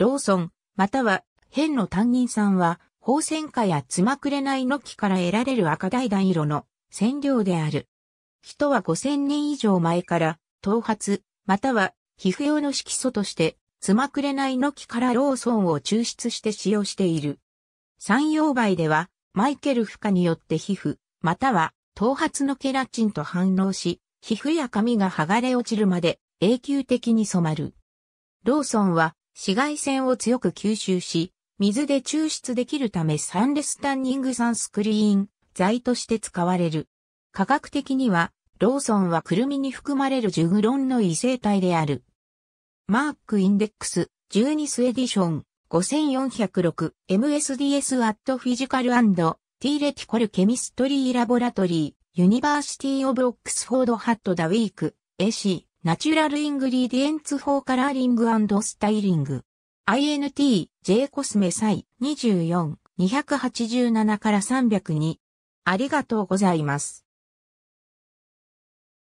ローソン、または、変の担任さんは、宝泉花やつまくれないの木から得られる赤橙色の染料である。人は5000年以上前から、頭髪、または皮膚用の色素として、つまくれないの木からローソンを抽出して使用している。山陽梅では、マイケル負荷によって皮膚、または頭髪のケラチンと反応し、皮膚や髪が剥がれ落ちるまで永久的に染まる。ローソンは紫外線を強く吸収し、水で抽出できるためサンレスタンニングサンスクリーン剤として使われる。科学的には、ローソンはクルミに含まれるジュグロンの異性体である。マークインデックス12スエディション 5406MSDS アットフィジカルティーレティコルケミストリーラボラトリーユニバーシティオブオックスフォードハットダウィーク AC ナチュラルイングリーディエンツフォーカラーリングスタイリング。INT、J コスメサイ24、287から302。ありがとうございます。